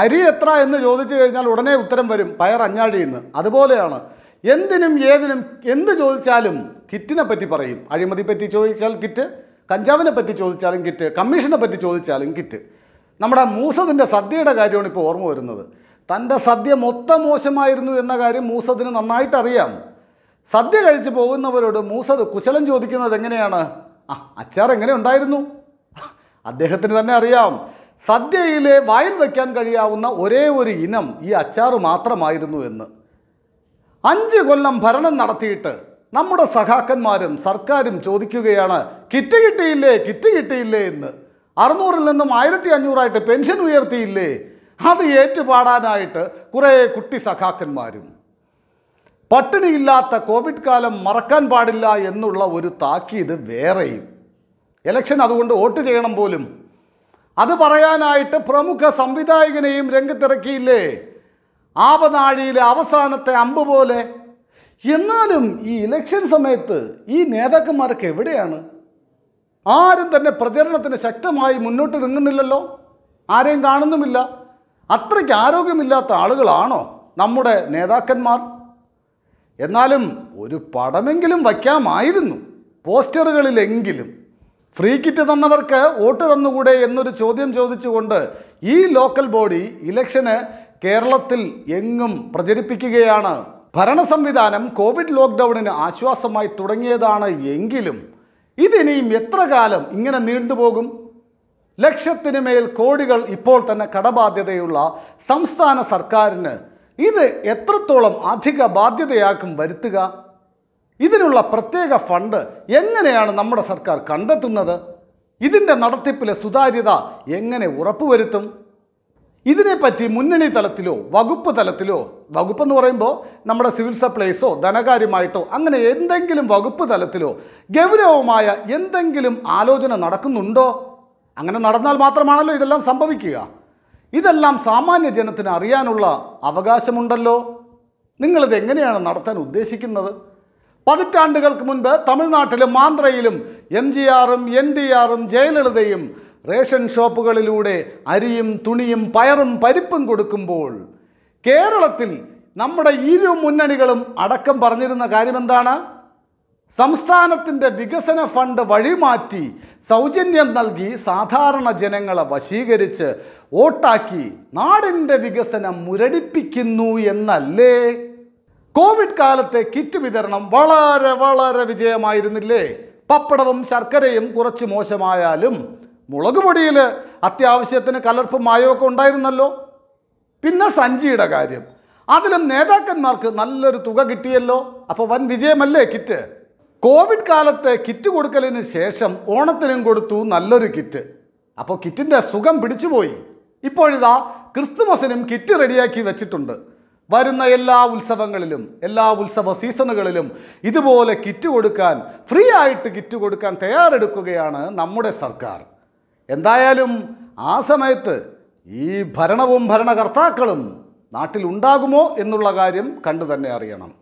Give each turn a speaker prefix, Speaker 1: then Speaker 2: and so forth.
Speaker 1: അരി എത്ര എന്ന് ചോദിച്ചു കഴിഞ്ഞാൽ ഉടനെ ഉത്തരം വരും പയർ അഞ്ഞാഴിയെന്ന് അതുപോലെയാണ് എന്തിനും ഏതിനും എന്ത് ചോദിച്ചാലും കിറ്റിനെ പറ്റി പറയും അഴിമതി പറ്റി ചോദിച്ചാൽ കിറ്റ് കഞ്ചാവിനെ പറ്റി ചോദിച്ചാലും കിറ്റ് കമ്മീഷനെ പറ്റി ചോദിച്ചാലും കിറ്റ് നമ്മുടെ മൂസതിൻ്റെ സദ്യയുടെ കാര്യമാണ് ഇപ്പോൾ ഓർമ്മ വരുന്നത് തൻ്റെ സദ്യ മൊത്തം മോശമായിരുന്നു എന്ന കാര്യം മൂസതിന് നന്നായിട്ട് അറിയാം സദ്യ കഴിച്ചു പോകുന്നവരോട് മൂസത് കുശലം ചോദിക്കുന്നത് എങ്ങനെയാണ് ആ അച്ചാർ എങ്ങനെ ഉണ്ടായിരുന്നു അദ്ദേഹത്തിന് തന്നെ അറിയാം സദ്യയിലെ വായിൽ വയ്ക്കാൻ കഴിയാവുന്ന ഒരേ ഒരു ഇനം ഈ അച്ചാർ മാത്രമായിരുന്നു എന്ന് അഞ്ച് കൊല്ലം ഭരണം നടത്തിയിട്ട് നമ്മുടെ സഖാക്കന്മാരും സർക്കാരും ചോദിക്കുകയാണ് കിറ്റ് കിട്ടിയില്ലേ കിറ്റ് കിട്ടിയില്ലേ എന്ന് അറുന്നൂറിൽ നിന്നും ആയിരത്തി അഞ്ഞൂറായിട്ട് പെൻഷൻ ഉയർത്തിയില്ലേ അത് ഏറ്റുപാടാനായിട്ട് കുറേ കുട്ടി സഖാക്കന്മാരും പട്ടിണിയില്ലാത്ത കോവിഡ് കാലം മറക്കാൻ പാടില്ല എന്നുള്ള ഒരു താക്കീത് വേറെയും ഇലക്ഷൻ അതുകൊണ്ട് വോട്ട് ചെയ്യണം പോലും അത് പറയാനായിട്ട് പ്രമുഖ സംവിധായകനെയും രംഗത്തിറക്കിയില്ലേ ആപനാഴിയിലെ അവസാനത്തെ അമ്പ് പോലെ എന്നാലും ഈ ഇലക്ഷൻ സമയത്ത് ഈ നേതാക്കന്മാരൊക്കെ എവിടെയാണ് ആരും തന്നെ പ്രചരണത്തിന് ശക്തമായി മുന്നോട്ട് നീങ്ങുന്നില്ലല്ലോ ആരെയും കാണുന്നുമില്ല അത്രയ്ക്ക് ആരോഗ്യമില്ലാത്ത ആളുകളാണോ നമ്മുടെ നേതാക്കന്മാർ എന്നാലും ഒരു പടമെങ്കിലും വയ്ക്കാമായിരുന്നു പോസ്റ്ററുകളിലെങ്കിലും ഫ്രീ കിറ്റ് തന്നവർക്ക് വോട്ട് തന്നുകൂടെ എന്നൊരു ചോദ്യം ചോദിച്ചുകൊണ്ട് ഈ ലോക്കൽ ബോഡി ഇലക്ഷന് കേരളത്തിൽ എങ്ങും പ്രചരിപ്പിക്കുകയാണ് ഭരണ സംവിധാനം കോവിഡ് ലോക്ക്ഡൗണിന് ആശ്വാസമായി തുടങ്ങിയതാണ് എങ്കിലും ഇതിനിയും എത്ര കാലം ഇങ്ങനെ നീണ്ടുപോകും ലക്ഷത്തിന് മേൽ കോടികൾ ഇപ്പോൾ തന്നെ കടബാധ്യതയുള്ള സംസ്ഥാന സർക്കാരിന് ഇത് എത്രത്തോളം അധിക ബാധ്യതയാക്കും വരുത്തുക ഇതിനുള്ള പ്രത്യേക ഫണ്ട് എങ്ങനെയാണ് നമ്മുടെ സർക്കാർ കണ്ടെത്തുന്നത് ഇതിൻ്റെ നടത്തിപ്പിലെ സുതാര്യത എങ്ങനെ ഉറപ്പുവരുത്തും ഇതിനെപ്പറ്റി മുന്നണി തലത്തിലോ വകുപ്പ് തലത്തിലോ വകുപ്പെന്ന് പറയുമ്പോൾ നമ്മുടെ സിവിൽ സപ്ലൈസോ ധനകാര്യമായിട്ടോ അങ്ങനെ എന്തെങ്കിലും വകുപ്പ് തലത്തിലോ ഗൗരവമായ എന്തെങ്കിലും ആലോചന നടക്കുന്നുണ്ടോ അങ്ങനെ നടന്നാൽ മാത്രമാണല്ലോ ഇതെല്ലാം സംഭവിക്കുക ഇതെല്ലാം സാമാന്യ ജനത്തിന് അറിയാനുള്ള അവകാശമുണ്ടല്ലോ നിങ്ങളിത് എങ്ങനെയാണ് നടത്താൻ ഉദ്ദേശിക്കുന്നത് പതിറ്റാണ്ടുകൾക്ക് മുൻപ് തമിഴ്നാട്ടിലെ മാന്ത്രയിലും എം ജി ആറും എൻ ഡി ആറും ജയലളിതയും റേഷൻ ഷോപ്പുകളിലൂടെ അരിയും തുണിയും പയറും പരിപ്പും കൊടുക്കുമ്പോൾ കേരളത്തിൽ നമ്മുടെ ഇരു മുന്നണികളും അടക്കം പറഞ്ഞിരുന്ന കാര്യം എന്താണ് സംസ്ഥാനത്തിൻ്റെ വികസന ഫണ്ട് വഴിമാറ്റി സൗജന്യം നൽകി സാധാരണ ജനങ്ങളെ വശീകരിച്ച് വോട്ടാക്കി നാടിൻ്റെ വികസനം മുരടിപ്പിക്കുന്നു എന്നല്ലേ കോവിഡ് കാലത്തെ കിറ്റ് വിതരണം വളരെ വളരെ വിജയമായിരുന്നില്ലേ പപ്പടവും ശർക്കരയും കുറച്ച് മോശമായാലും മുളക് പൊടിയിൽ അത്യാവശ്യത്തിന് കലർപ്പ് മായമൊക്കെ ഉണ്ടായിരുന്നല്ലോ പിന്നെ സഞ്ചിയുടെ കാര്യം അതിലും നേതാക്കന്മാർക്ക് നല്ലൊരു തുക കിട്ടിയല്ലോ അപ്പോൾ വൻ വിജയമല്ലേ കിറ്റ് കോവിഡ് കാലത്തെ കിറ്റ് കൊടുക്കലിന് ശേഷം ഓണത്തിനും കൊടുത്തു നല്ലൊരു കിറ്റ് അപ്പോൾ കിറ്റിൻ്റെ സുഖം പിടിച്ചുപോയി ഇപ്പോഴിതാ ക്രിസ്തുമസിനും കിറ്റ് റെഡിയാക്കി വെച്ചിട്ടുണ്ട് വരുന്ന എല്ലാ ഉത്സവങ്ങളിലും എല്ലാ ഉത്സവ സീസണുകളിലും ഇതുപോലെ കിറ്റ് കൊടുക്കാൻ ഫ്രീ ആയിട്ട് കിറ്റ് കൊടുക്കാൻ തയ്യാറെടുക്കുകയാണ് നമ്മുടെ സർക്കാർ എന്തായാലും ആ സമയത്ത് ഈ ഭരണവും ഭരണകർത്താക്കളും നാട്ടിലുണ്ടാകുമോ എന്നുള്ള കാര്യം കണ്ടു തന്നെ അറിയണം